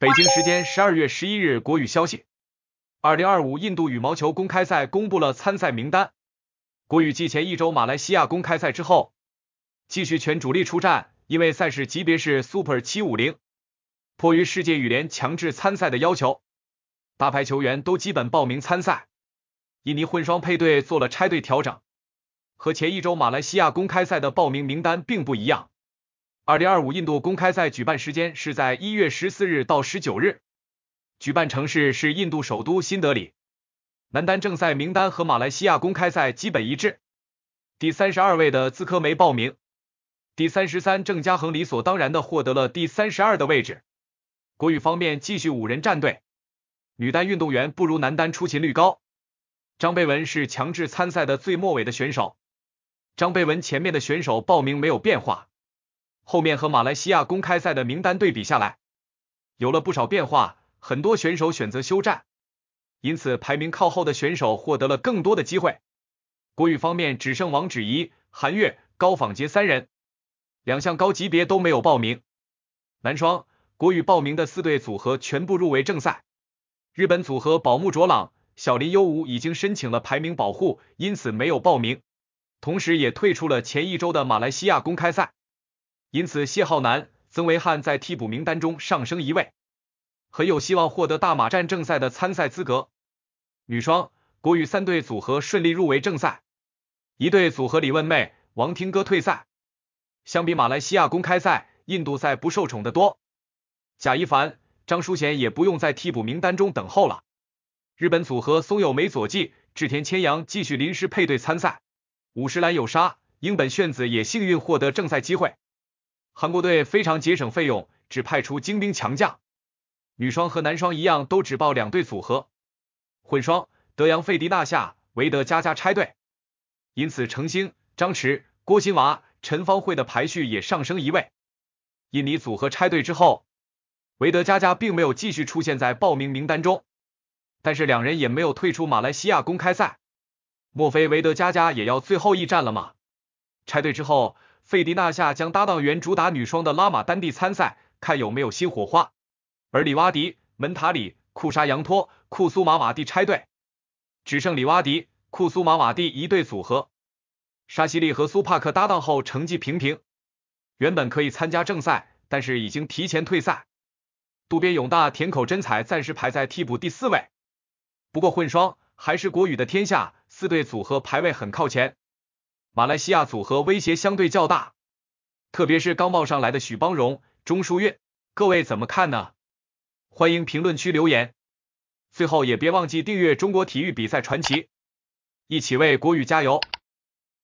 北京时间十二月十一日，国羽消息：二零二五印度羽毛球公开赛公布了参赛名单。国羽继前一周马来西亚公开赛之后，继续全主力出战。因为赛事级别是 Super 750，迫于世界羽联强制参赛的要求，大牌球员都基本报名参赛。印尼混双配对做了拆队调整，和前一周马来西亚公开赛的报名名单并不一样。二零二五印度公开赛举办时间是在一月十四日到十九日，举办城市是印度首都新德里。男单正赛名单和马来西亚公开赛基本一致，第三十二位的资科梅报名，第三十三郑嘉恒理所当然的获得了第三十二的位置。国羽方面继续五人战队，女单运动员不如男单出勤率高，张贝文是强制参赛的最末尾的选手，张贝文前面的选手报名没有变化。后面和马来西亚公开赛的名单对比下来，有了不少变化，很多选手选择休战，因此排名靠后的选手获得了更多的机会。国羽方面只剩王芷怡、韩悦、高仿杰三人，两项高级别都没有报名。男双，国羽报名的四队组合全部入围正赛。日本组合宝木卓朗、小林优吾已经申请了排名保护，因此没有报名，同时也退出了前一周的马来西亚公开赛。因此，谢浩南、曾维汉在替补名单中上升一位，很有希望获得大马站正赛的参赛资格。女双国羽三队组合顺利入围正赛，一队组合李汶妹、王听歌退赛。相比马来西亚公开赛，印度赛不受宠的多。贾一凡、张淑贤也不用在替补名单中等候了。日本组合松友美佐纪、志田千阳继续临时配对参赛。五十岚有纱、英本炫子也幸运获得正赛机会。韩国队非常节省费用，只派出精兵强将。女双和男双一样，都只报两队组合。混双，德阳费迪纳夏维德佳佳拆队，因此程星、张弛、郭新娃、陈芳慧的排序也上升一位。印尼组合拆队之后，维德佳佳并没有继续出现在报名名单中，但是两人也没有退出马来西亚公开赛。莫非维德佳佳也要最后一战了吗？拆队之后。费迪纳夏将搭档原主打女双的拉玛丹蒂参赛，看有没有新火花。而里瓦迪、门塔里、库沙扬托、库苏马瓦蒂拆队，只剩里瓦迪、库苏马瓦蒂一队组合。沙希利和苏帕克搭档后成绩平平，原本可以参加正赛，但是已经提前退赛。渡边勇大、田口真彩暂时排在替补第四位。不过混双还是国羽的天下，四队组合排位很靠前。马来西亚组合威胁相对较大，特别是刚冒上来的许邦荣、钟书月，各位怎么看呢？欢迎评论区留言。最后也别忘记订阅《中国体育比赛传奇》，一起为国语加油。